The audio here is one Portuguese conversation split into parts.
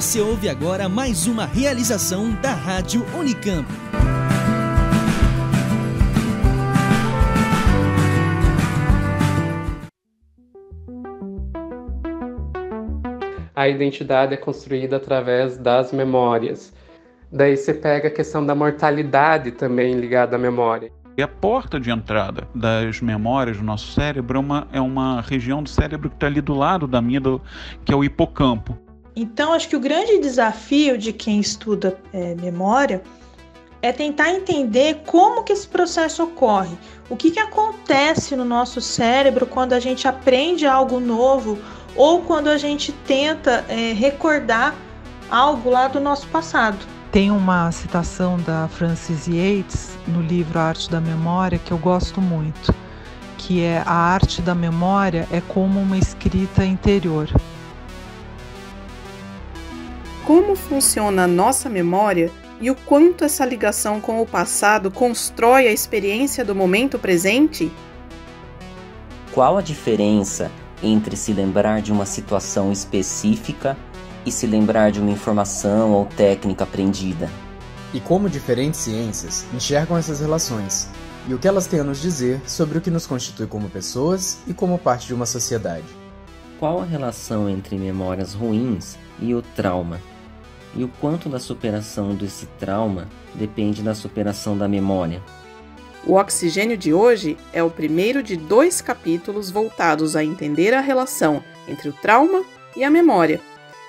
Você ouve agora mais uma realização da Rádio Unicamp. A identidade é construída através das memórias. Daí você pega a questão da mortalidade também ligada à memória. E a porta de entrada das memórias do nosso cérebro é uma, é uma região do cérebro que está ali do lado da amígdala, que é o hipocampo. Então, acho que o grande desafio de quem estuda é, memória é tentar entender como que esse processo ocorre, o que, que acontece no nosso cérebro quando a gente aprende algo novo ou quando a gente tenta é, recordar algo lá do nosso passado. Tem uma citação da Frances Yates no livro A Arte da Memória que eu gosto muito, que é a arte da memória é como uma escrita interior como funciona a nossa memória e o quanto essa ligação com o passado constrói a experiência do momento presente? Qual a diferença entre se lembrar de uma situação específica e se lembrar de uma informação ou técnica aprendida? E como diferentes ciências enxergam essas relações e o que elas têm a nos dizer sobre o que nos constitui como pessoas e como parte de uma sociedade? Qual a relação entre memórias ruins e o trauma? e o quanto da superação desse trauma depende da superação da memória. O Oxigênio de hoje é o primeiro de dois capítulos voltados a entender a relação entre o trauma e a memória.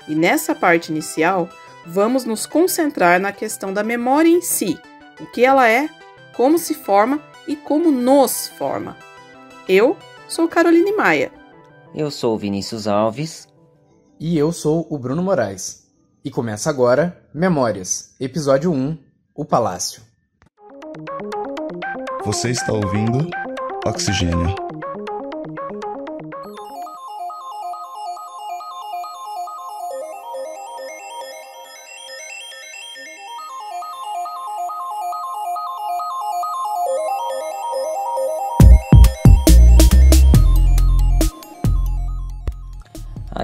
E nessa parte inicial, vamos nos concentrar na questão da memória em si, o que ela é, como se forma e como nos forma. Eu sou Caroline Maia. Eu sou Vinícius Alves. E eu sou o Bruno Moraes. E começa agora Memórias, Episódio 1 O Palácio. Você está ouvindo Oxigênio.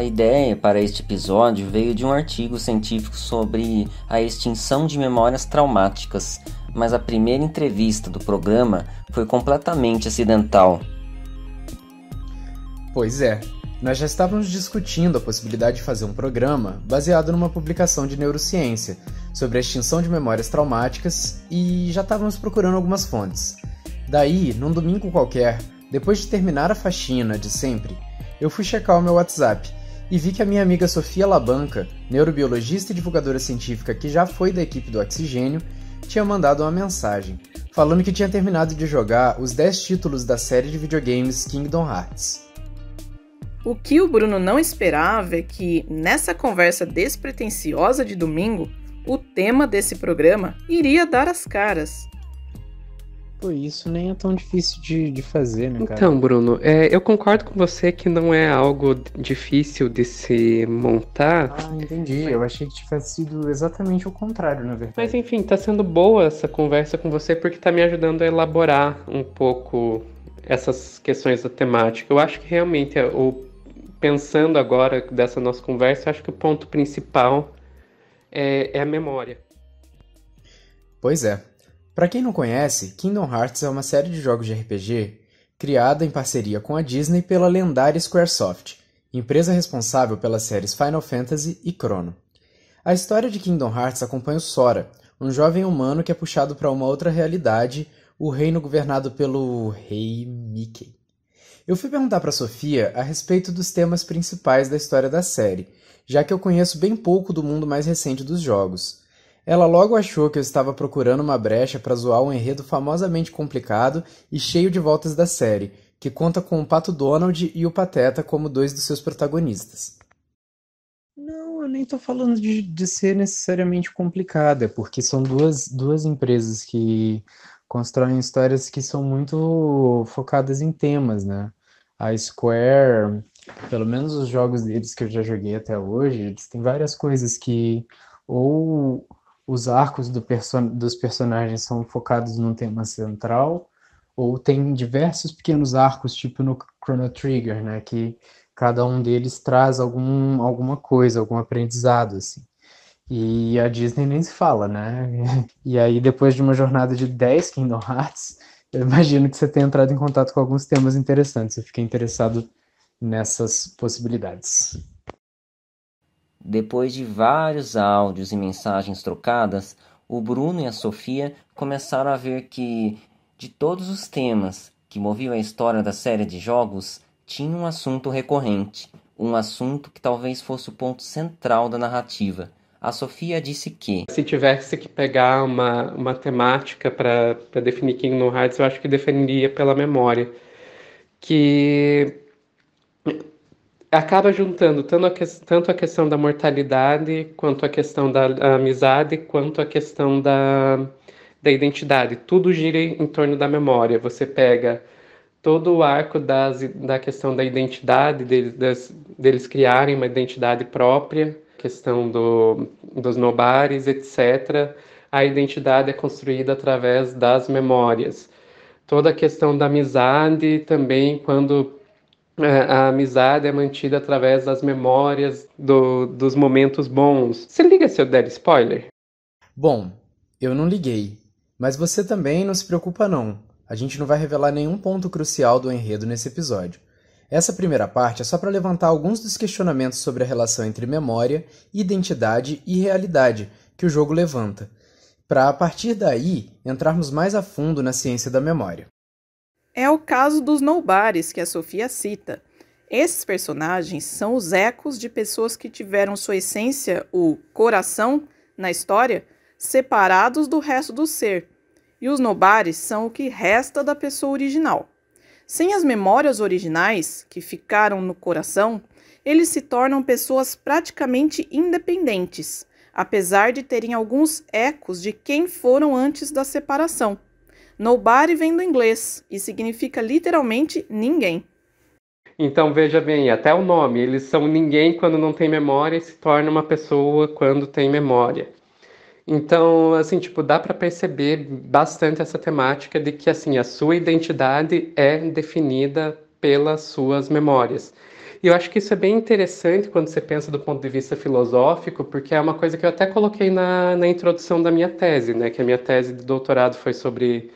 ideia para este episódio veio de um artigo científico sobre a extinção de memórias traumáticas, mas a primeira entrevista do programa foi completamente acidental. Pois é, nós já estávamos discutindo a possibilidade de fazer um programa baseado numa publicação de neurociência sobre a extinção de memórias traumáticas e já estávamos procurando algumas fontes. Daí, num domingo qualquer, depois de terminar a faxina de sempre, eu fui checar o meu WhatsApp e vi que a minha amiga Sofia Labanca, neurobiologista e divulgadora científica que já foi da equipe do Oxigênio, tinha mandado uma mensagem, falando que tinha terminado de jogar os 10 títulos da série de videogames Kingdom Hearts. O que o Bruno não esperava é que, nessa conversa despretensiosa de domingo, o tema desse programa iria dar as caras. Pô, isso nem é tão difícil de, de fazer, né, cara? Então, Bruno, é, eu concordo com você que não é algo difícil de se montar. Ah, entendi. Mas... Eu achei que tivesse sido exatamente o contrário, na verdade. Mas enfim, tá sendo boa essa conversa com você porque tá me ajudando a elaborar um pouco essas questões da temática. Eu acho que realmente o pensando agora dessa nossa conversa, acho que o ponto principal é, é a memória. Pois é. Para quem não conhece, Kingdom Hearts é uma série de jogos de RPG criada em parceria com a Disney pela lendária Squaresoft, empresa responsável pelas séries Final Fantasy e Chrono. A história de Kingdom Hearts acompanha o Sora, um jovem humano que é puxado para uma outra realidade, o reino governado pelo Rei Mickey. Eu fui perguntar para Sofia a respeito dos temas principais da história da série, já que eu conheço bem pouco do mundo mais recente dos jogos. Ela logo achou que eu estava procurando uma brecha para zoar um enredo famosamente complicado e cheio de voltas da série, que conta com o Pato Donald e o Pateta como dois dos seus protagonistas. Não, eu nem estou falando de, de ser necessariamente complicada, é porque são duas, duas empresas que constroem histórias que são muito focadas em temas, né? A Square, pelo menos os jogos deles que eu já joguei até hoje, eles têm várias coisas que ou os arcos do dos personagens são focados num tema central, ou tem diversos pequenos arcos, tipo no Chrono Trigger, né, que cada um deles traz algum, alguma coisa, algum aprendizado, assim. E a Disney nem se fala, né? E aí, depois de uma jornada de 10 Kingdom Hearts, eu imagino que você tenha entrado em contato com alguns temas interessantes. Eu fiquei interessado nessas possibilidades. Depois de vários áudios e mensagens trocadas, o Bruno e a Sofia começaram a ver que, de todos os temas que moviam a história da série de jogos, tinha um assunto recorrente, um assunto que talvez fosse o ponto central da narrativa. A Sofia disse que. Se tivesse que pegar uma, uma temática para definir No Hides, eu acho que definiria pela memória. Que acaba juntando tanto a, que, tanto a questão da mortalidade, quanto a questão da amizade, quanto a questão da, da identidade. Tudo gira em torno da memória. Você pega todo o arco das, da questão da identidade, deles, das, deles criarem uma identidade própria, questão do, dos nobares, etc. A identidade é construída através das memórias. Toda a questão da amizade também, quando é, a amizade é mantida através das memórias do, dos momentos bons. Se liga se eu der spoiler? Bom, eu não liguei. Mas você também não se preocupa não. A gente não vai revelar nenhum ponto crucial do enredo nesse episódio. Essa primeira parte é só para levantar alguns dos questionamentos sobre a relação entre memória, identidade e realidade que o jogo levanta, para a partir daí entrarmos mais a fundo na ciência da memória é o caso dos Nobares que a Sofia cita. Esses personagens são os ecos de pessoas que tiveram sua essência, o coração, na história, separados do resto do ser, e os nobares são o que resta da pessoa original. Sem as memórias originais, que ficaram no coração, eles se tornam pessoas praticamente independentes, apesar de terem alguns ecos de quem foram antes da separação. Nobody vem do inglês e significa literalmente ninguém. Então veja bem, até o nome, eles são ninguém quando não tem memória e se torna uma pessoa quando tem memória. Então, assim, tipo, dá para perceber bastante essa temática de que assim, a sua identidade é definida pelas suas memórias. E eu acho que isso é bem interessante quando você pensa do ponto de vista filosófico, porque é uma coisa que eu até coloquei na, na introdução da minha tese, né? Que a minha tese de doutorado foi sobre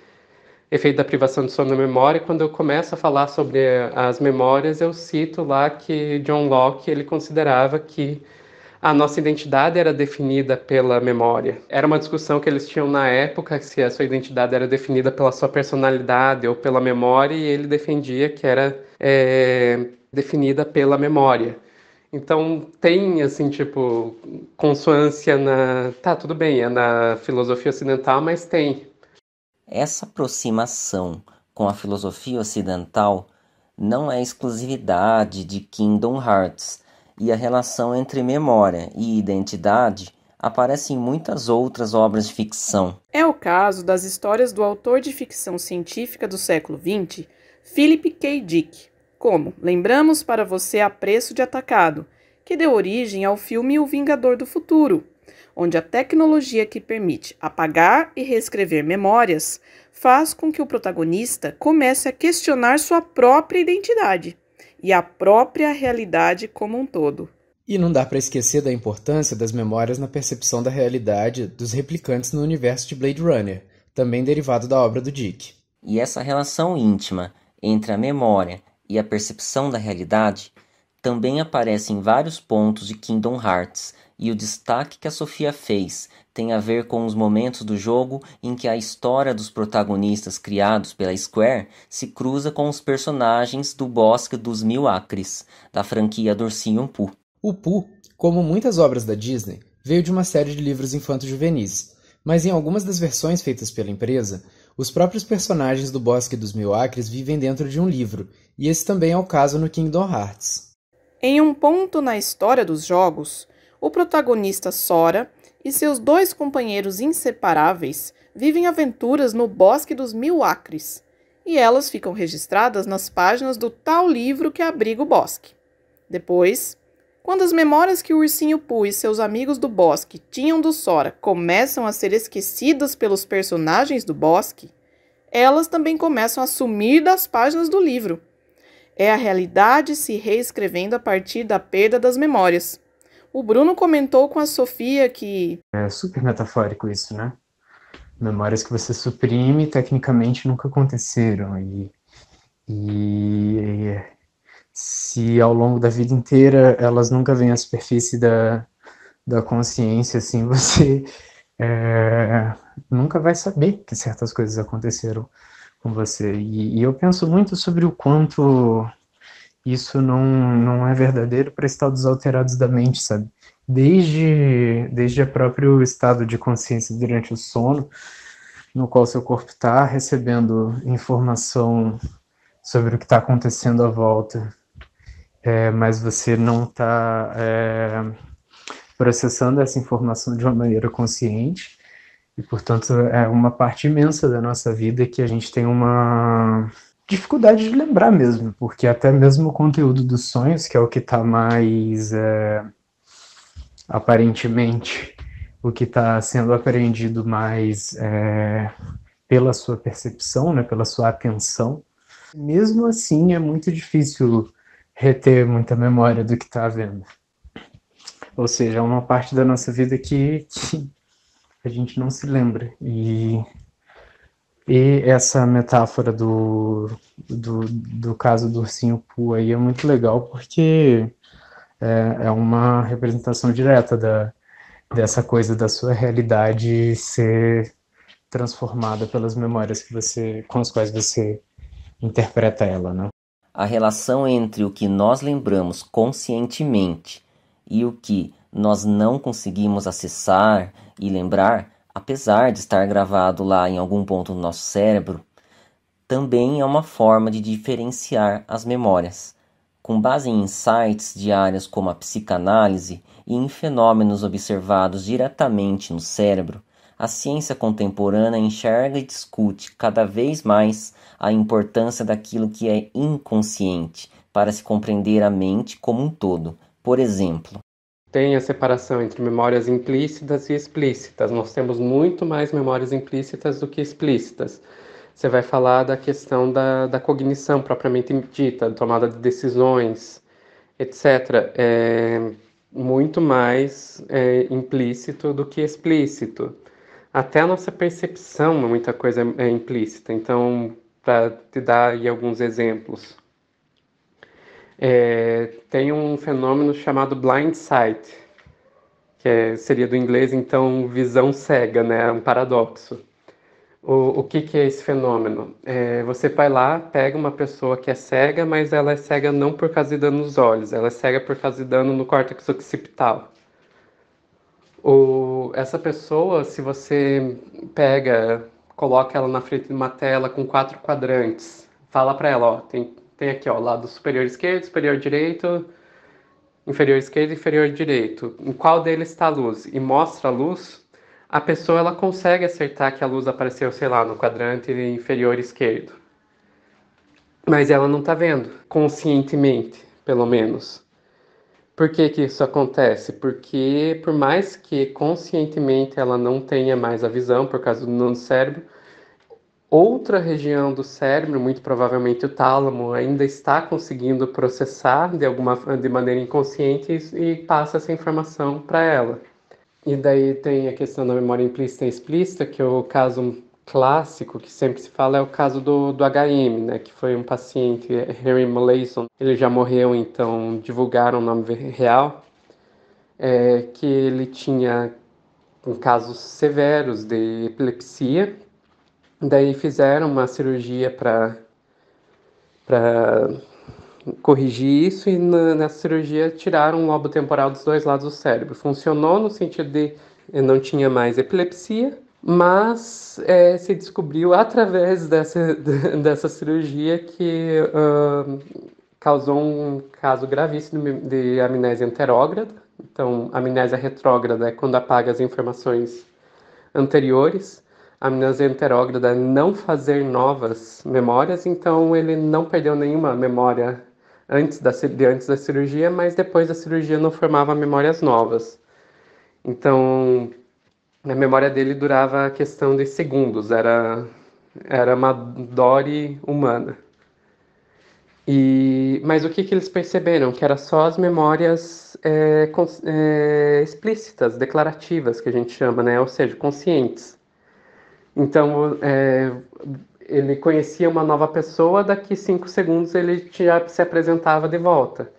efeito da privação de sono na memória, quando eu começo a falar sobre as memórias, eu cito lá que John Locke ele considerava que a nossa identidade era definida pela memória. Era uma discussão que eles tinham na época se a sua identidade era definida pela sua personalidade ou pela memória, e ele defendia que era é, definida pela memória. Então tem assim tipo consoância na, tá tudo bem, é na filosofia ocidental, mas tem essa aproximação com a filosofia ocidental não é exclusividade de Kingdom Hearts, e a relação entre memória e identidade aparece em muitas outras obras de ficção. É o caso das histórias do autor de ficção científica do século XX, Philip K. Dick, como Lembramos para Você a Preço de Atacado, que deu origem ao filme O Vingador do Futuro, onde a tecnologia que permite apagar e reescrever memórias faz com que o protagonista comece a questionar sua própria identidade e a própria realidade como um todo. E não dá para esquecer da importância das memórias na percepção da realidade dos replicantes no universo de Blade Runner, também derivado da obra do Dick. E essa relação íntima entre a memória e a percepção da realidade também aparece em vários pontos de Kingdom Hearts e o destaque que a Sofia fez tem a ver com os momentos do jogo em que a história dos protagonistas criados pela Square se cruza com os personagens do Bosque dos Mil Acres, da franquia do Ursinho Pooh. O Pooh, como muitas obras da Disney, veio de uma série de livros infanto-juvenis, mas em algumas das versões feitas pela empresa, os próprios personagens do Bosque dos Mil Acres vivem dentro de um livro, e esse também é o caso no Kingdom Hearts. Em um ponto na história dos jogos, o protagonista Sora e seus dois companheiros inseparáveis vivem aventuras no Bosque dos Mil Acres, e elas ficam registradas nas páginas do tal livro que abriga o bosque. Depois, quando as memórias que o ursinho Poo e seus amigos do bosque tinham do Sora começam a ser esquecidas pelos personagens do bosque, elas também começam a sumir das páginas do livro. É a realidade se reescrevendo a partir da perda das memórias. O Bruno comentou com a Sofia que. É super metafórico isso, né? Memórias que você suprime tecnicamente nunca aconteceram. E, e, e é, se ao longo da vida inteira elas nunca vêm à superfície da, da consciência, assim, você é, nunca vai saber que certas coisas aconteceram com você. E, e eu penso muito sobre o quanto isso não, não é verdadeiro para estados alterados da mente, sabe? Desde, desde o próprio estado de consciência durante o sono, no qual seu corpo está recebendo informação sobre o que está acontecendo à volta, é, mas você não está é, processando essa informação de uma maneira consciente, e portanto é uma parte imensa da nossa vida que a gente tem uma dificuldade de lembrar mesmo, porque até mesmo o conteúdo dos sonhos, que é o que está mais é, aparentemente, o que está sendo aprendido mais é, pela sua percepção, né, pela sua atenção, mesmo assim é muito difícil reter muita memória do que está vendo. Ou seja, é uma parte da nossa vida que, que a gente não se lembra. E e essa metáfora do, do, do caso do ursinho Poo aí é muito legal porque é, é uma representação direta da, dessa coisa da sua realidade ser transformada pelas memórias que você, com as quais você interpreta ela, né? A relação entre o que nós lembramos conscientemente e o que nós não conseguimos acessar e lembrar apesar de estar gravado lá em algum ponto do nosso cérebro, também é uma forma de diferenciar as memórias. Com base em insights de áreas como a psicanálise e em fenômenos observados diretamente no cérebro, a ciência contemporânea enxerga e discute cada vez mais a importância daquilo que é inconsciente para se compreender a mente como um todo. Por exemplo, tem a separação entre memórias implícitas e explícitas. Nós temos muito mais memórias implícitas do que explícitas. Você vai falar da questão da, da cognição propriamente dita, tomada de decisões, etc. É muito mais é, implícito do que explícito. Até a nossa percepção, é muita coisa é implícita. Então, para te dar aí alguns exemplos é, tem um fenômeno chamado blind sight, que é, seria do inglês, então, visão cega, né? É um paradoxo. O, o que, que é esse fenômeno? É, você vai lá, pega uma pessoa que é cega, mas ela é cega não por causa de dano nos olhos, ela é cega por causa de dano no córtex occipital. O, essa pessoa, se você pega, coloca ela na frente de uma tela com quatro quadrantes, fala para ela, ó, tem tem aqui ó, lado superior esquerdo, superior direito, inferior esquerdo, inferior direito. Em qual deles está a luz? E mostra a luz, a pessoa ela consegue acertar que a luz apareceu, sei lá, no quadrante inferior esquerdo. Mas ela não está vendo, conscientemente, pelo menos. Por que, que isso acontece? Porque, por mais que conscientemente ela não tenha mais a visão, por causa do nono cérebro, Outra região do cérebro, muito provavelmente o tálamo, ainda está conseguindo processar de alguma de maneira inconsciente e, e passa essa informação para ela. E daí tem a questão da memória implícita e explícita, que é o caso clássico que sempre se fala é o caso do, do HM, né, que foi um paciente, Harry Molayson, ele já morreu, então divulgaram o nome real, é, que ele tinha um casos severos de epilepsia, Daí fizeram uma cirurgia para para corrigir isso e na, nessa cirurgia tiraram o lobo temporal dos dois lados do cérebro. Funcionou no sentido de eh, não tinha mais epilepsia, mas é, se descobriu através dessa, dessa cirurgia que uh, causou um caso gravíssimo de amnésia enterógrada. Então, amnésia retrógrada é quando apaga as informações anteriores a Minas é enterógrada não fazer novas memórias, então ele não perdeu nenhuma memória antes da, de antes da cirurgia, mas depois da cirurgia não formava memórias novas. Então, a memória dele durava a questão de segundos, era, era uma dore humana. E, mas o que, que eles perceberam? Que era só as memórias é, é, explícitas, declarativas, que a gente chama, né? ou seja, conscientes. Então, é, ele conhecia uma nova pessoa, daqui cinco segundos ele já se apresentava de volta.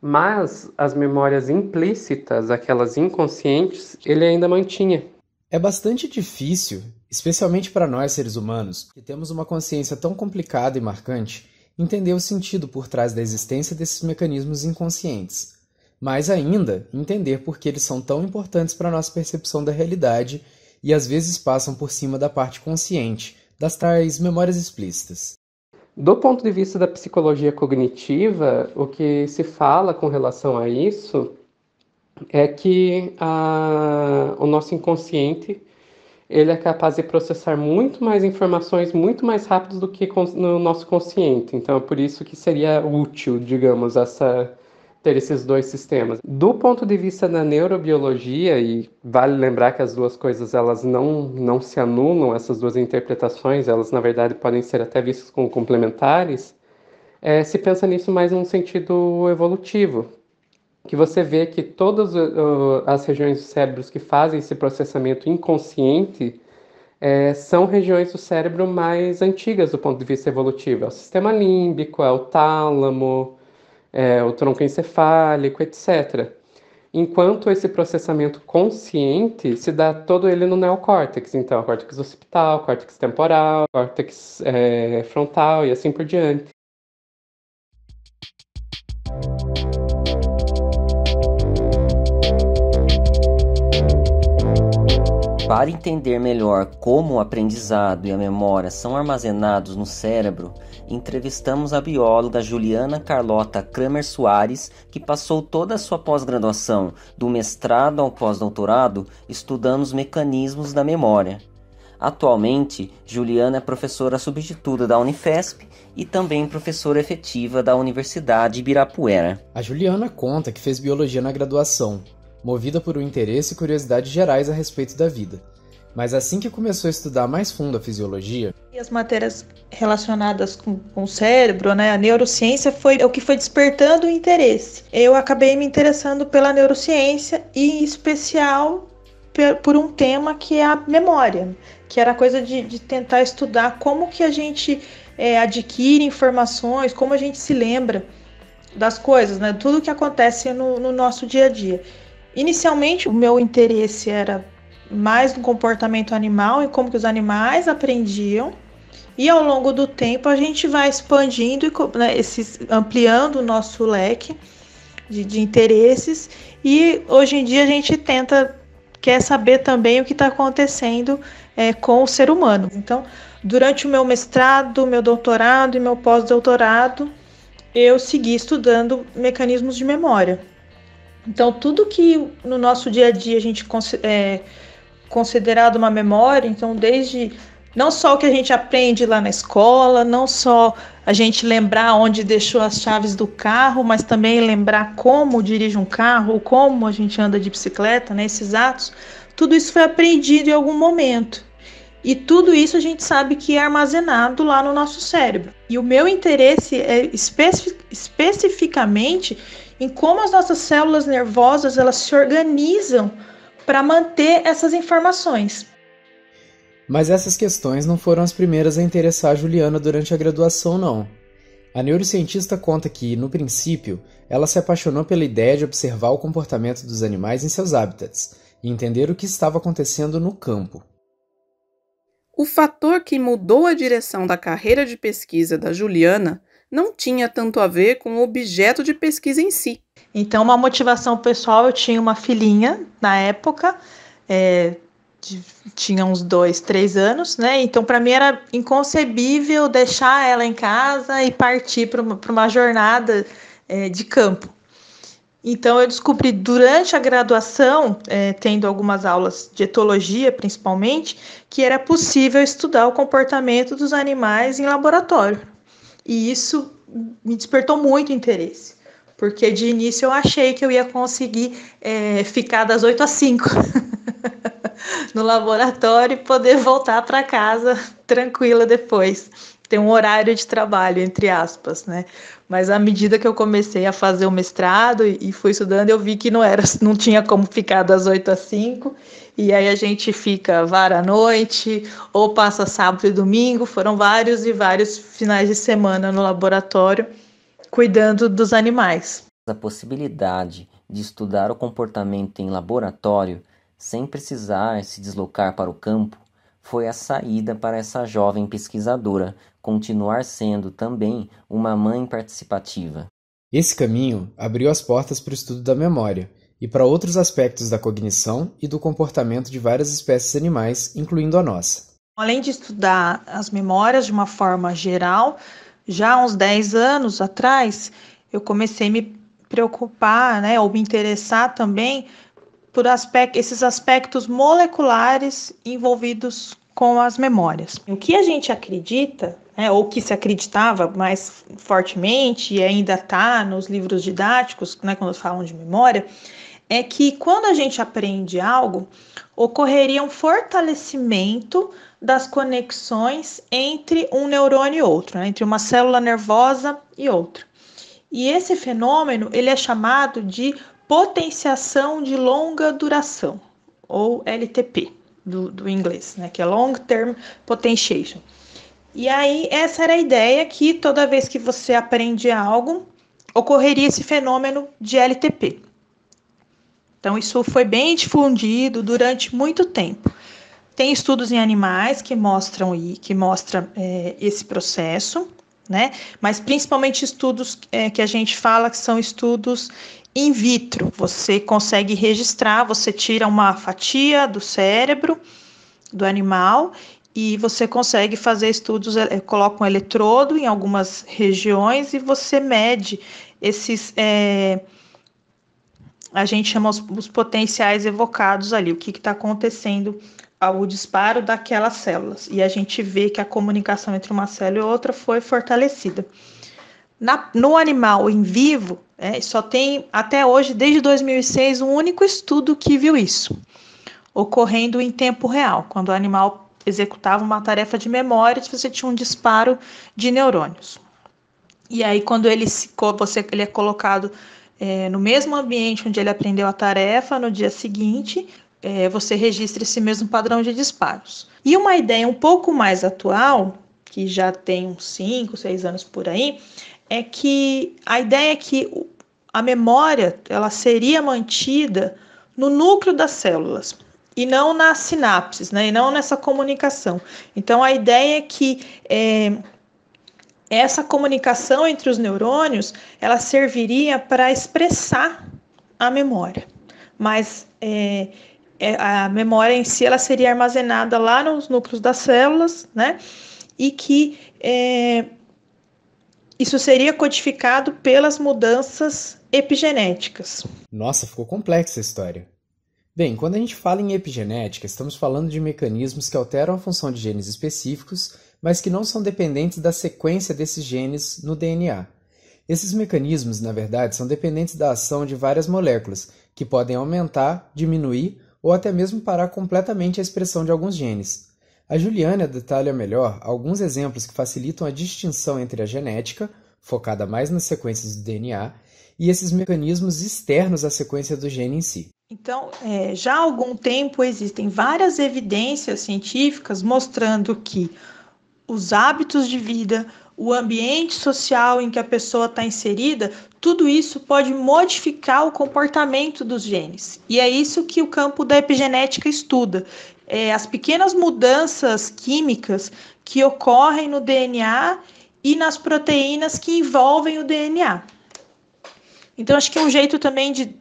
Mas as memórias implícitas, aquelas inconscientes, ele ainda mantinha. É bastante difícil, especialmente para nós seres humanos, que temos uma consciência tão complicada e marcante, entender o sentido por trás da existência desses mecanismos inconscientes. Mais ainda, entender por que eles são tão importantes para a nossa percepção da realidade e às vezes passam por cima da parte consciente, das tais memórias explícitas. Do ponto de vista da psicologia cognitiva, o que se fala com relação a isso é que a, o nosso inconsciente ele é capaz de processar muito mais informações muito mais rápido do que no nosso consciente. Então, é por isso que seria útil, digamos, essa ter esses dois sistemas. Do ponto de vista da neurobiologia, e vale lembrar que as duas coisas elas não, não se anulam, essas duas interpretações, elas na verdade podem ser até vistas como complementares, é, se pensa nisso mais num sentido evolutivo, que você vê que todas uh, as regiões do cérebro que fazem esse processamento inconsciente é, são regiões do cérebro mais antigas do ponto de vista evolutivo. É o sistema límbico, é o tálamo, é, o tronco encefálico, etc. Enquanto esse processamento consciente se dá todo ele no neocórtex, então, córtex occipital, córtex temporal, córtex é, frontal e assim por diante. Para entender melhor como o aprendizado e a memória são armazenados no cérebro, entrevistamos a bióloga Juliana Carlota Kramer Soares, que passou toda a sua pós-graduação, do mestrado ao pós-doutorado, estudando os mecanismos da memória. Atualmente, Juliana é professora substituta da Unifesp e também professora efetiva da Universidade Ibirapuera. A Juliana conta que fez biologia na graduação, movida por um interesse e curiosidades gerais a respeito da vida mas assim que começou a estudar mais fundo a fisiologia. E as matérias relacionadas com, com o cérebro, né? A neurociência foi o que foi despertando o interesse. Eu acabei me interessando pela neurociência e, em especial, por um tema que é a memória, que era a coisa de, de tentar estudar como que a gente é, adquire informações, como a gente se lembra das coisas, né? Tudo que acontece no, no nosso dia a dia. Inicialmente, o meu interesse era mais no comportamento animal e como que os animais aprendiam. E ao longo do tempo a gente vai expandindo e né, esses, ampliando o nosso leque de, de interesses. E hoje em dia a gente tenta quer saber também o que está acontecendo é, com o ser humano. Então, durante o meu mestrado, meu doutorado e meu pós-doutorado, eu segui estudando mecanismos de memória. Então, tudo que no nosso dia a dia a gente é, considerado uma memória, então desde não só o que a gente aprende lá na escola, não só a gente lembrar onde deixou as chaves do carro, mas também lembrar como dirige um carro, como a gente anda de bicicleta, né, esses atos, tudo isso foi aprendido em algum momento. E tudo isso a gente sabe que é armazenado lá no nosso cérebro. E o meu interesse é especi especificamente em como as nossas células nervosas elas se organizam para manter essas informações. Mas essas questões não foram as primeiras a interessar a Juliana durante a graduação, não. A neurocientista conta que, no princípio, ela se apaixonou pela ideia de observar o comportamento dos animais em seus hábitats e entender o que estava acontecendo no campo. O fator que mudou a direção da carreira de pesquisa da Juliana não tinha tanto a ver com o objeto de pesquisa em si, então, uma motivação pessoal, eu tinha uma filhinha na época, é, de, tinha uns dois, três anos, né? Então, para mim era inconcebível deixar ela em casa e partir para uma, uma, jornada é, de campo. Então, eu descobri durante a graduação, é, tendo algumas aulas de etologia principalmente, que era possível estudar o comportamento dos animais em laboratório. E isso me despertou muito interesse porque de início eu achei que eu ia conseguir é, ficar das 8 às 5 no laboratório e poder voltar para casa tranquila depois tem um horário de trabalho, entre aspas, né? Mas à medida que eu comecei a fazer o mestrado e, fui estudando, eu vi que não era, não tinha como ficar das 8 às 5, e aí a gente fica vara à noite, ou passa sábado e domingo, foram vários e vários finais de semana no laboratório cuidando dos animais. A possibilidade de estudar o comportamento em laboratório sem precisar se deslocar para o campo foi a saída para essa jovem pesquisadora continuar sendo também uma mãe participativa. Esse caminho abriu as portas para o estudo da memória e para outros aspectos da cognição e do comportamento de várias espécies animais, incluindo a nossa. Além de estudar as memórias de uma forma geral, já há uns 10 anos atrás, eu comecei a me preocupar, né, ou me interessar também por aspecto, esses aspectos moleculares envolvidos com as memórias. O que a gente acredita, né, ou que se acreditava mais fortemente e ainda está nos livros didáticos, né, quando falam de memória, é que quando a gente aprende algo, ocorreria um fortalecimento das conexões entre um neurônio e outro, né? entre uma célula nervosa e outra. E esse fenômeno ele é chamado de potenciação de longa duração, ou LTP do, do inglês, né? que é Long Term Potentiation. E aí, essa era a ideia que toda vez que você aprende algo, ocorreria esse fenômeno de LTP. Então, isso foi bem difundido durante muito tempo. Tem estudos em animais que mostram que mostra é, esse processo, né? Mas principalmente estudos é, que a gente fala que são estudos in vitro. Você consegue registrar, você tira uma fatia do cérebro do animal e você consegue fazer estudos, é, coloca um eletrodo em algumas regiões e você mede esses. É, a gente chama os, os potenciais evocados ali, o que está acontecendo ao disparo daquelas células. E a gente vê que a comunicação entre uma célula e outra foi fortalecida. Na, no animal em vivo, é, só tem até hoje, desde 2006, um único estudo que viu isso, ocorrendo em tempo real, quando o animal executava uma tarefa de memória, você tinha um disparo de neurônios. E aí, quando ele, se, você, ele é colocado é, no mesmo ambiente onde ele aprendeu a tarefa, no dia seguinte, é, você registra esse mesmo padrão de disparos. E uma ideia um pouco mais atual, que já tem uns 5, 6 anos por aí, é que a ideia é que a memória ela seria mantida no núcleo das células e não nas sinapses, né? E não nessa comunicação. Então a ideia é que é, essa comunicação entre os neurônios ela serviria para expressar a memória, mas é, é, a memória em si ela seria armazenada lá nos núcleos das células, né? E que é, isso seria codificado pelas mudanças epigenéticas. Nossa, ficou complexa a história. Bem, quando a gente fala em epigenética, estamos falando de mecanismos que alteram a função de genes específicos, mas que não são dependentes da sequência desses genes no DNA. Esses mecanismos, na verdade, são dependentes da ação de várias moléculas, que podem aumentar, diminuir ou até mesmo parar completamente a expressão de alguns genes. A Juliana detalha melhor alguns exemplos que facilitam a distinção entre a genética, focada mais nas sequências do DNA, e esses mecanismos externos à sequência do gene em si. Então, é, já há algum tempo existem várias evidências científicas mostrando que os hábitos de vida, o ambiente social em que a pessoa está inserida, tudo isso pode modificar o comportamento dos genes. E é isso que o campo da epigenética estuda. É, as pequenas mudanças químicas que ocorrem no DNA e nas proteínas que envolvem o DNA. Então, acho que é um jeito também de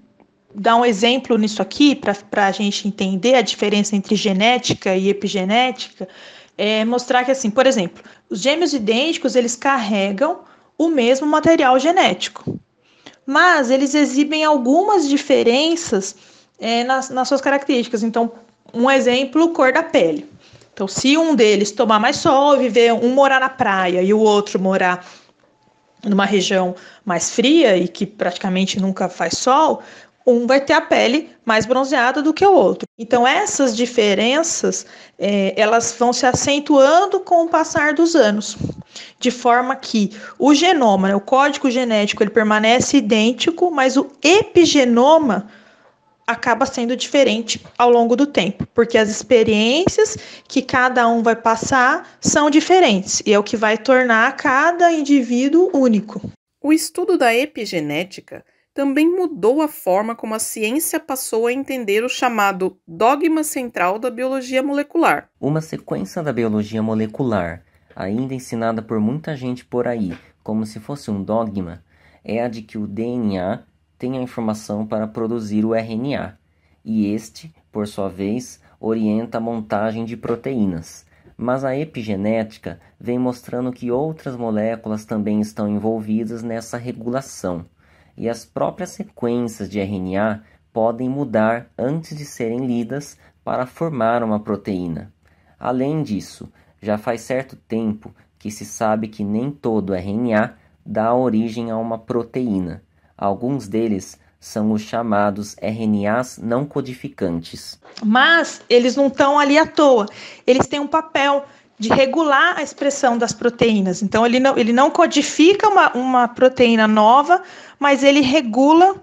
dar um exemplo nisso aqui, para a gente entender a diferença entre genética e epigenética é, mostrar que, assim, por exemplo, os gêmeos idênticos eles carregam o mesmo material genético, mas eles exibem algumas diferenças é, nas, nas suas características. Então, um exemplo, cor da pele. Então, se um deles tomar mais sol, viver, um morar na praia e o outro morar numa região mais fria e que praticamente nunca faz sol, um vai ter a pele mais bronzeada do que o outro. Então essas diferenças é, elas vão se acentuando com o passar dos anos, de forma que o genoma, né, o código genético, ele permanece idêntico, mas o epigenoma acaba sendo diferente ao longo do tempo, porque as experiências que cada um vai passar são diferentes e é o que vai tornar cada indivíduo único. O estudo da epigenética também mudou a forma como a ciência passou a entender o chamado dogma central da biologia molecular. Uma sequência da biologia molecular, ainda ensinada por muita gente por aí como se fosse um dogma, é a de que o DNA tem a informação para produzir o RNA, e este, por sua vez, orienta a montagem de proteínas. Mas a epigenética vem mostrando que outras moléculas também estão envolvidas nessa regulação e as próprias sequências de RNA podem mudar antes de serem lidas para formar uma proteína. Além disso, já faz certo tempo que se sabe que nem todo RNA dá origem a uma proteína. Alguns deles são os chamados RNAs não codificantes. Mas eles não estão ali à toa. Eles têm um papel de regular a expressão das proteínas. Então, ele não, ele não codifica uma, uma proteína nova, mas ele regula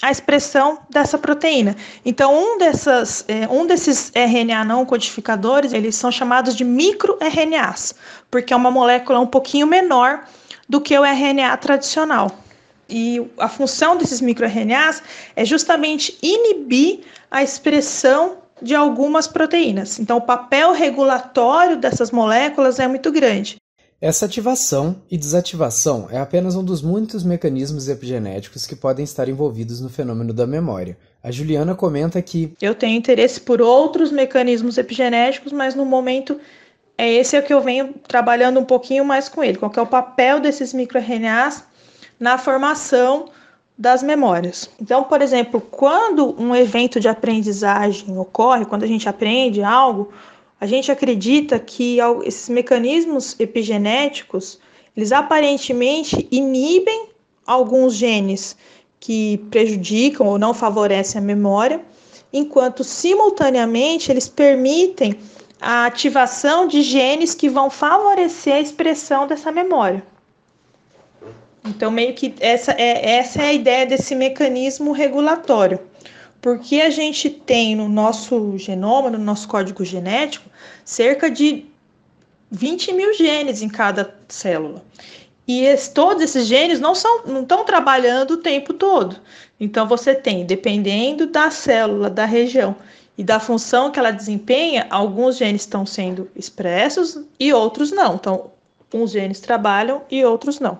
a expressão dessa proteína. Então, um, dessas, é, um desses RNA não codificadores, eles são chamados de microRNAs, porque é uma molécula um pouquinho menor do que o RNA tradicional. E a função desses microRNAs é justamente inibir a expressão de algumas proteínas. Então, o papel regulatório dessas moléculas é muito grande. Essa ativação e desativação é apenas um dos muitos mecanismos epigenéticos que podem estar envolvidos no fenômeno da memória. A Juliana comenta que. Eu tenho interesse por outros mecanismos epigenéticos, mas no momento é esse é que eu venho trabalhando um pouquinho mais com ele. Qual é o papel desses microRNAs na formação das memórias. Então, por exemplo, quando um evento de aprendizagem ocorre, quando a gente aprende algo, a gente acredita que esses mecanismos epigenéticos, eles aparentemente inibem alguns genes que prejudicam ou não favorecem a memória, enquanto simultaneamente eles permitem a ativação de genes que vão favorecer a expressão dessa memória. Então, meio que essa é, essa é a ideia desse mecanismo regulatório. Porque a gente tem no nosso genoma, no nosso código genético, cerca de 20 mil genes em cada célula. E esse, todos esses genes não são não estão trabalhando o tempo todo. Então você tem, dependendo da célula, da região e da função que ela desempenha, alguns genes estão sendo expressos e outros não. Então, uns genes trabalham e outros não.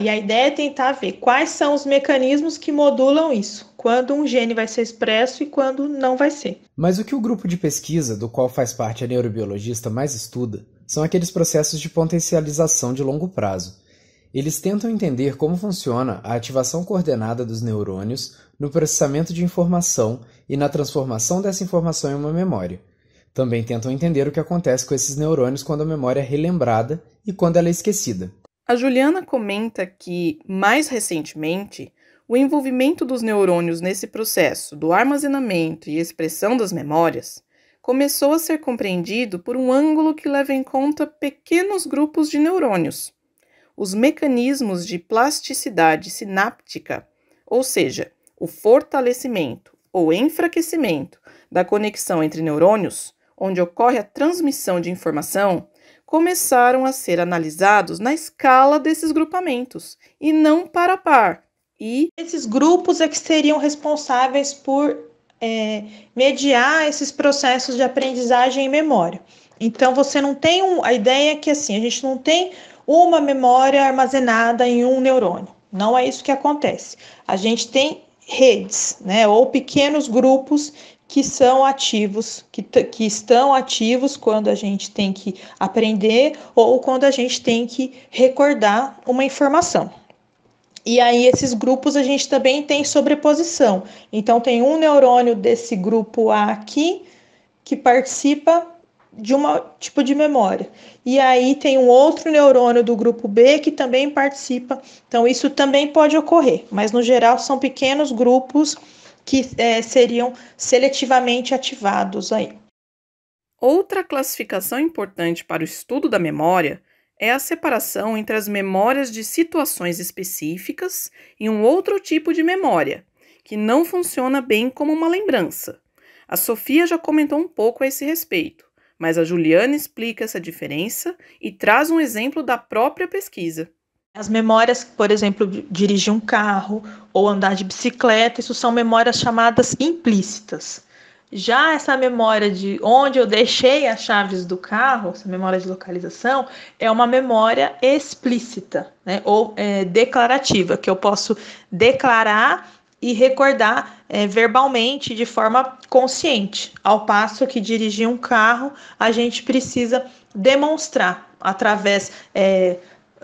E a ideia é tentar ver quais são os mecanismos que modulam isso, quando um gene vai ser expresso e quando não vai ser. Mas o que o grupo de pesquisa, do qual faz parte a neurobiologista, mais estuda são aqueles processos de potencialização de longo prazo. Eles tentam entender como funciona a ativação coordenada dos neurônios no processamento de informação e na transformação dessa informação em uma memória. Também tentam entender o que acontece com esses neurônios quando a memória é relembrada e quando ela é esquecida. A Juliana comenta que, mais recentemente, o envolvimento dos neurônios nesse processo do armazenamento e expressão das memórias começou a ser compreendido por um ângulo que leva em conta pequenos grupos de neurônios, os mecanismos de plasticidade sináptica, ou seja, o fortalecimento ou enfraquecimento da conexão entre neurônios, onde ocorre a transmissão de informação, começaram a ser analisados na escala desses grupamentos e não para par. E esses grupos é que seriam responsáveis por é, mediar esses processos de aprendizagem e memória. Então você não tem um, a ideia é que assim a gente não tem uma memória armazenada em um neurônio. Não é isso que acontece. A gente tem redes, né, ou pequenos grupos que são ativos, que, que estão ativos quando a gente tem que aprender ou quando a gente tem que recordar uma informação. E aí, esses grupos a gente também tem sobreposição. Então, tem um neurônio desse grupo A aqui que participa de um tipo de memória. E aí tem um outro neurônio do grupo B que também participa. Então, isso também pode ocorrer, mas no geral são pequenos grupos que é, seriam seletivamente ativados aí. Outra classificação importante para o estudo da memória é a separação entre as memórias de situações específicas e um outro tipo de memória, que não funciona bem como uma lembrança. A Sofia já comentou um pouco a esse respeito, mas a Juliana explica essa diferença e traz um exemplo da própria pesquisa. As memórias, por exemplo, dirigir um carro ou andar de bicicleta, isso são memórias chamadas implícitas. Já essa memória de onde eu deixei as chaves do carro, essa memória de localização, é uma memória explícita, né? ou é, declarativa, que eu posso declarar e recordar é, verbalmente de forma consciente. Ao passo que dirigir um carro, a gente precisa demonstrar através é,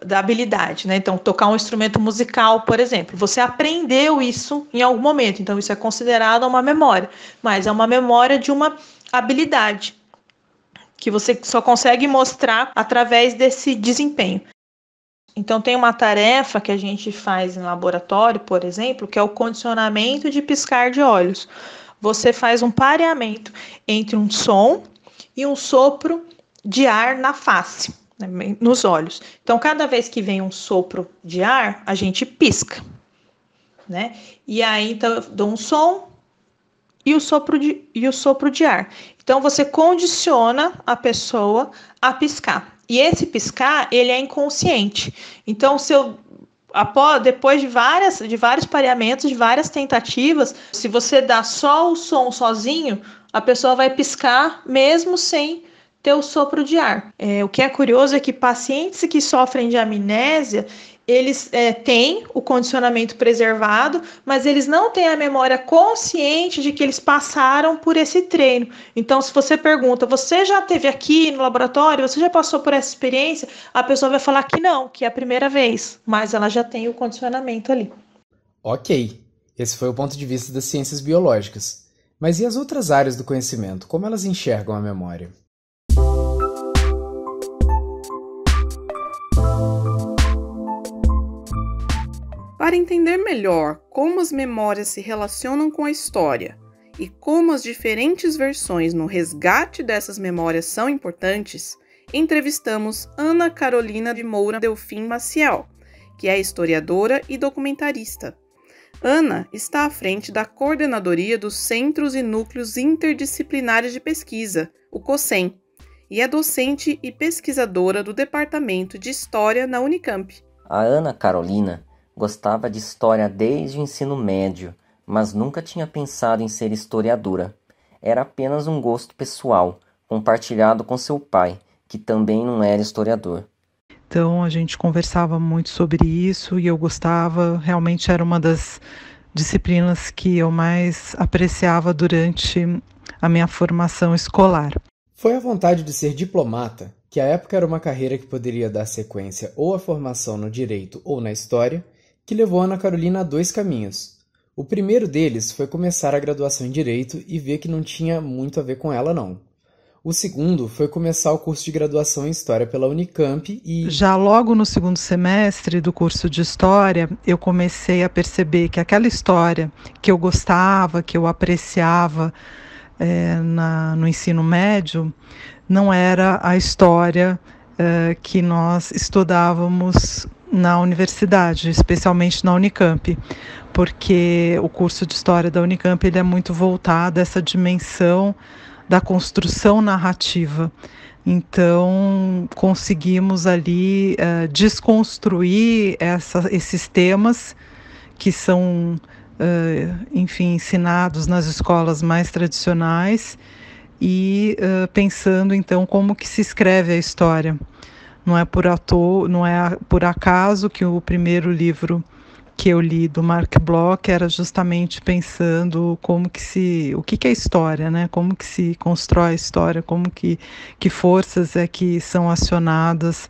da habilidade, né? Então, tocar um instrumento musical, por exemplo, você aprendeu isso em algum momento, então isso é considerado uma memória, mas é uma memória de uma habilidade que você só consegue mostrar através desse desempenho. Então, tem uma tarefa que a gente faz em laboratório, por exemplo, que é o condicionamento de piscar de olhos. Você faz um pareamento entre um som e um sopro de ar na face né, nos olhos. Então, cada vez que vem um sopro de ar, a gente pisca, né? E aí, então, eu dou um som e o sopro de, e o sopro de ar. Então, você condiciona a pessoa a piscar. E esse piscar, ele é inconsciente. Então, se eu após, depois de várias de vários pareamentos, de várias tentativas, se você dá só o som sozinho, a pessoa vai piscar mesmo sem ter o sopro de ar. É, o que é curioso é que pacientes que sofrem de amnésia, eles é, têm o condicionamento preservado, mas eles não têm a memória consciente de que eles passaram por esse treino. Então, se você pergunta, você já teve aqui no laboratório, você já passou por essa experiência, a pessoa vai falar que não, que é a primeira vez, mas ela já tem o condicionamento ali. Ok, esse foi o ponto de vista das ciências biológicas. Mas e as outras áreas do conhecimento? Como elas enxergam a memória? Para entender melhor como as memórias se relacionam com a história e como as diferentes versões no resgate dessas memórias são importantes, entrevistamos Ana Carolina de Moura Delfim Maciel, que é historiadora e documentarista. Ana está à frente da coordenadoria dos Centros e Núcleos Interdisciplinares de Pesquisa, o COSEM, e é docente e pesquisadora do Departamento de História na Unicamp. A Ana Carolina Gostava de história desde o ensino médio, mas nunca tinha pensado em ser historiadora. Era apenas um gosto pessoal, compartilhado com seu pai, que também não era historiador. Então a gente conversava muito sobre isso e eu gostava, realmente era uma das disciplinas que eu mais apreciava durante a minha formação escolar. Foi a vontade de ser diplomata, que à época era uma carreira que poderia dar sequência ou à formação no direito ou na história, que levou Ana Carolina a dois caminhos. O primeiro deles foi começar a graduação em Direito e ver que não tinha muito a ver com ela, não. O segundo foi começar o curso de graduação em História pela Unicamp e. Já logo no segundo semestre do curso de História, eu comecei a perceber que aquela história que eu gostava, que eu apreciava é, na, no ensino médio, não era a história é, que nós estudávamos na universidade, especialmente na Unicamp, porque o curso de História da Unicamp ele é muito voltado a essa dimensão da construção narrativa. Então, conseguimos ali uh, desconstruir essa, esses temas que são, uh, enfim, ensinados nas escolas mais tradicionais e uh, pensando, então, como que se escreve a história. Não é por ator, não é por acaso que o primeiro livro que eu li do Mark Bloch era justamente pensando como que se, o que, que é história, né? Como que se constrói a história, como que que forças é que são acionadas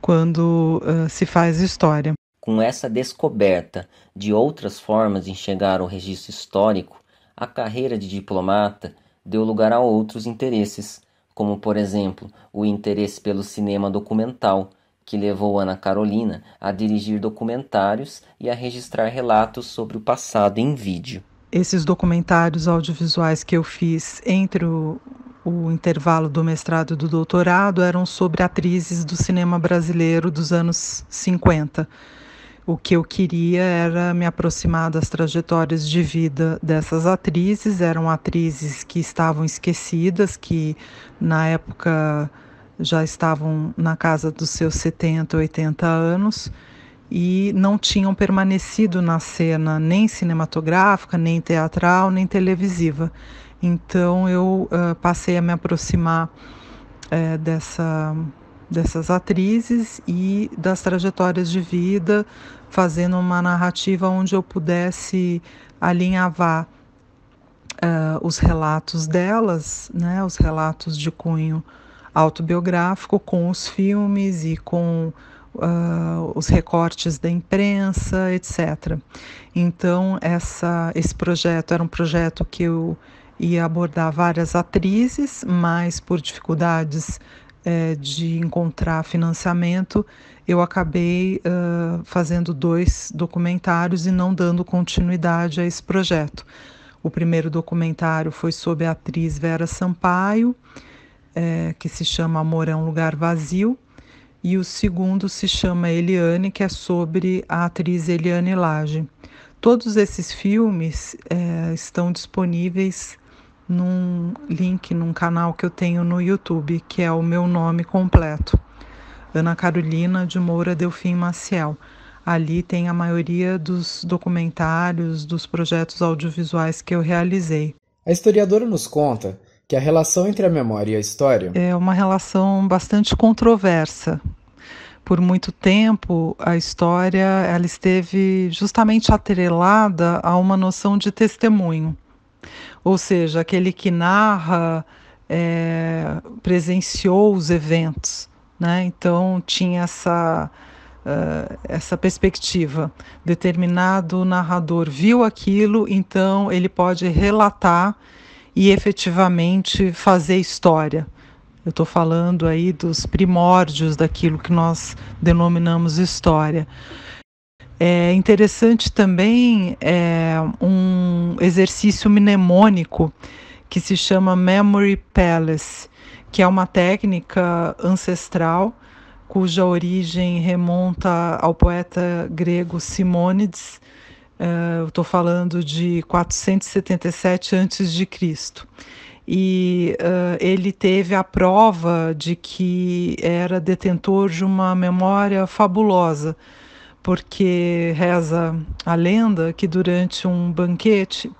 quando uh, se faz história. Com essa descoberta de outras formas de enxergar o registro histórico, a carreira de diplomata deu lugar a outros interesses, como por exemplo o interesse pelo cinema documental, que levou Ana Carolina a dirigir documentários e a registrar relatos sobre o passado em vídeo. Esses documentários audiovisuais que eu fiz entre o, o intervalo do mestrado e do doutorado eram sobre atrizes do cinema brasileiro dos anos 50. O que eu queria era me aproximar das trajetórias de vida dessas atrizes. Eram atrizes que estavam esquecidas, que na época já estavam na casa dos seus 70, 80 anos e não tinham permanecido na cena nem cinematográfica, nem teatral, nem televisiva. Então eu uh, passei a me aproximar eh, dessa dessas atrizes e das trajetórias de vida, fazendo uma narrativa onde eu pudesse alinhavar uh, os relatos delas, né, os relatos de cunho autobiográfico com os filmes e com uh, os recortes da imprensa, etc. Então essa, esse projeto era um projeto que eu ia abordar várias atrizes, mas por dificuldades é, de encontrar financiamento, eu acabei uh, fazendo dois documentários e não dando continuidade a esse projeto. O primeiro documentário foi sobre a atriz Vera Sampaio, é, que se chama Amor é um Lugar Vazio, e o segundo se chama Eliane, que é sobre a atriz Eliane Lage. Todos esses filmes é, estão disponíveis num link, num canal que eu tenho no YouTube, que é o meu nome completo. Ana Carolina de Moura Delfim Maciel. Ali tem a maioria dos documentários, dos projetos audiovisuais que eu realizei. A historiadora nos conta que a relação entre a memória e a história é uma relação bastante controversa. Por muito tempo, a história ela esteve justamente atrelada a uma noção de testemunho ou seja, aquele que narra, é, presenciou os eventos. Né? Então, tinha essa, uh, essa perspectiva. Determinado narrador viu aquilo, então ele pode relatar e efetivamente fazer história. Eu estou falando aí dos primórdios daquilo que nós denominamos história. É interessante também é, um exercício mnemônico que se chama Memory Palace, que é uma técnica ancestral cuja origem remonta ao poeta grego Simônides. É, eu estou falando de 477 a.C. E uh, ele teve a prova de que era detentor de uma memória fabulosa porque reza a lenda que durante um banquete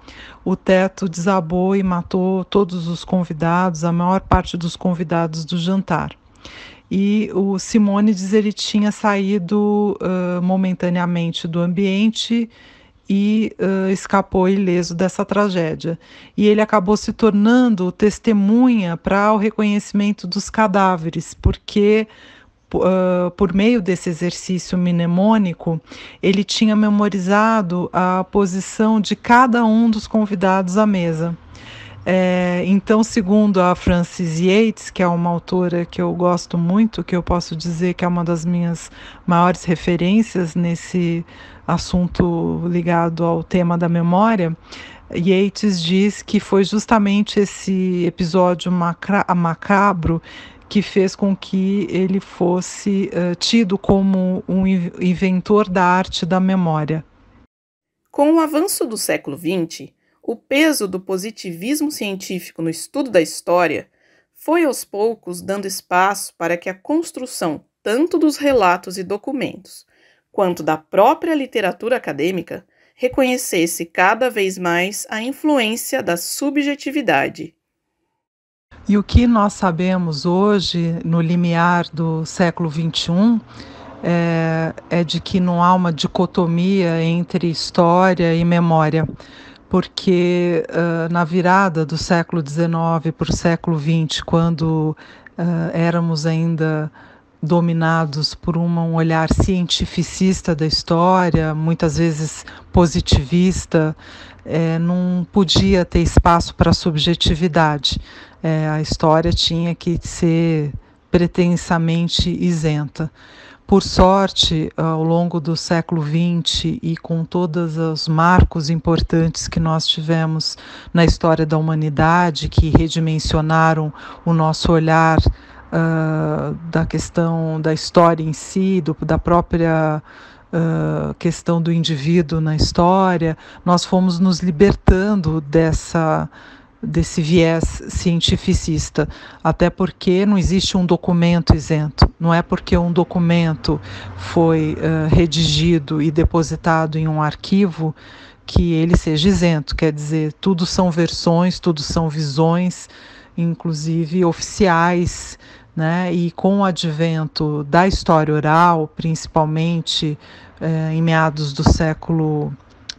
o teto desabou e matou todos os convidados, a maior parte dos convidados do jantar. E o Simone diz ele tinha saído uh, momentaneamente do ambiente e uh, escapou ileso dessa tragédia. E ele acabou se tornando testemunha para o reconhecimento dos cadáveres, porque uh, por meio desse exercício mnemônico, ele tinha memorizado a posição de cada um dos convidados à mesa. É, então, segundo a Frances Yates, que é uma autora que eu gosto muito, que eu posso dizer que é uma das minhas maiores referências nesse assunto ligado ao tema da memória, Yates diz que foi justamente esse episódio macabro que fez com que ele fosse uh, tido como um inventor da arte da memória. Com o avanço do século XX, o peso do positivismo científico no estudo da história foi aos poucos dando espaço para que a construção tanto dos relatos e documentos quanto da própria literatura acadêmica reconhecesse cada vez mais a influência da subjetividade e o que nós sabemos hoje, no limiar do século XXI, é, é de que não há uma dicotomia entre história e memória, porque uh, na virada do século XIX para o século XX, quando uh, éramos ainda dominados por um olhar cientificista da história, muitas vezes positivista, é, não podia ter espaço para subjetividade é, a história tinha que ser pretensamente isenta. Por sorte, ao longo do século XX e com todos os marcos importantes que nós tivemos na história da humanidade, que redimensionaram o nosso olhar uh, da questão da história em si, do, da própria Uh, questão do indivíduo na história, nós fomos nos libertando dessa desse viés cientificista, até porque não existe um documento isento. Não é porque um documento foi uh, redigido e depositado em um arquivo que ele seja isento. Quer dizer, tudo são versões, tudo são visões, inclusive oficiais. Né? E com o advento da história oral, principalmente eh, em meados do século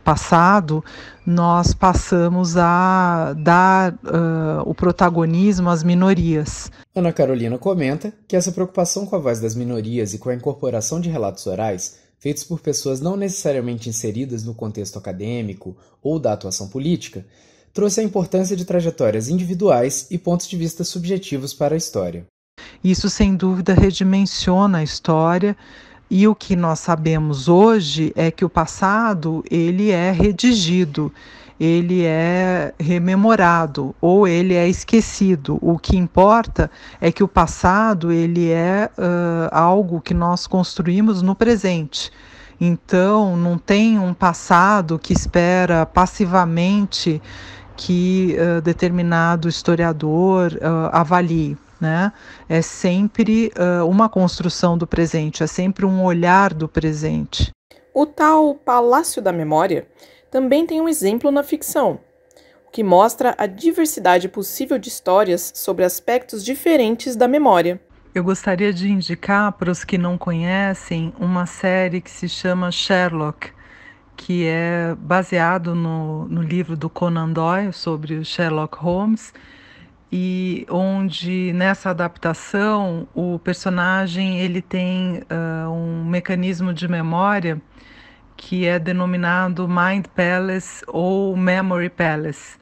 passado, nós passamos a dar uh, o protagonismo às minorias. Ana Carolina comenta que essa preocupação com a voz das minorias e com a incorporação de relatos orais feitos por pessoas não necessariamente inseridas no contexto acadêmico ou da atuação política trouxe a importância de trajetórias individuais e pontos de vista subjetivos para a história. Isso, sem dúvida, redimensiona a história e o que nós sabemos hoje é que o passado ele é redigido, ele é rememorado ou ele é esquecido. O que importa é que o passado ele é uh, algo que nós construímos no presente. Então, não tem um passado que espera passivamente que uh, determinado historiador uh, avalie né? É sempre uh, uma construção do presente, é sempre um olhar do presente. O tal Palácio da Memória também tem um exemplo na ficção, o que mostra a diversidade possível de histórias sobre aspectos diferentes da memória. Eu gostaria de indicar para os que não conhecem uma série que se chama Sherlock, que é baseado no, no livro do Conan Doyle sobre o Sherlock Holmes e onde nessa adaptação o personagem ele tem uh, um mecanismo de memória que é denominado Mind Palace ou Memory Palace,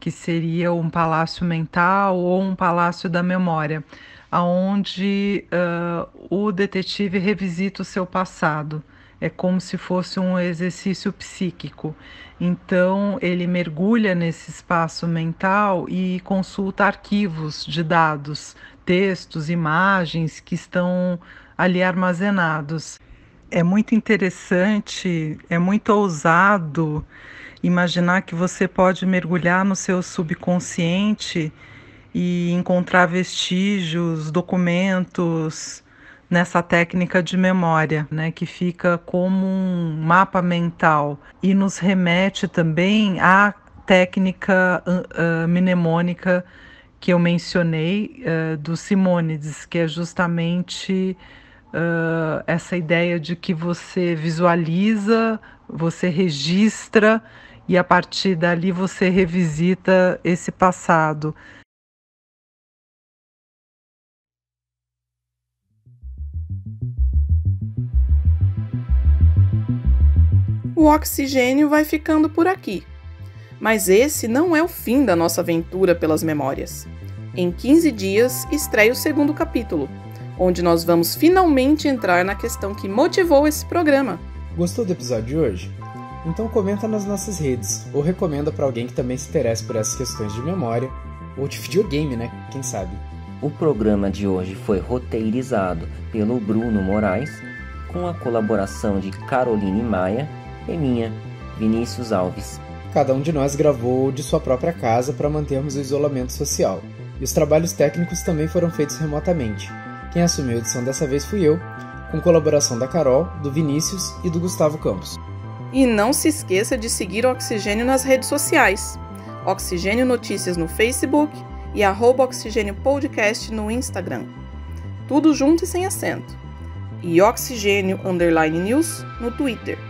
que seria um palácio mental ou um palácio da memória, aonde uh, o detetive revisita o seu passado. É como se fosse um exercício psíquico. Então, ele mergulha nesse espaço mental e consulta arquivos de dados, textos, imagens que estão ali armazenados. É muito interessante, é muito ousado imaginar que você pode mergulhar no seu subconsciente e encontrar vestígios, documentos, nessa técnica de memória, né, que fica como um mapa mental e nos remete também à técnica uh, mnemônica que eu mencionei uh, do Simônides, que é justamente uh, essa ideia de que você visualiza, você registra e a partir dali você revisita esse passado. o oxigênio vai ficando por aqui. Mas esse não é o fim da nossa aventura pelas memórias. Em 15 dias estreia o segundo capítulo, onde nós vamos finalmente entrar na questão que motivou esse programa. Gostou do episódio de hoje? Então comenta nas nossas redes ou recomenda para alguém que também se interessa por essas questões de memória ou de videogame, né? Quem sabe. O programa de hoje foi roteirizado pelo Bruno Moraes, com a colaboração de Caroline Maia e minha, Vinícius Alves. Cada um de nós gravou de sua própria casa para mantermos o isolamento social. E os trabalhos técnicos também foram feitos remotamente. Quem assumiu a edição dessa vez fui eu, com colaboração da Carol, do Vinícius e do Gustavo Campos. E não se esqueça de seguir o Oxigênio nas redes sociais. Oxigênio Notícias no Facebook e arroba Oxigênio Podcast no Instagram. Tudo junto e sem acento. E Oxigênio Underline News no Twitter.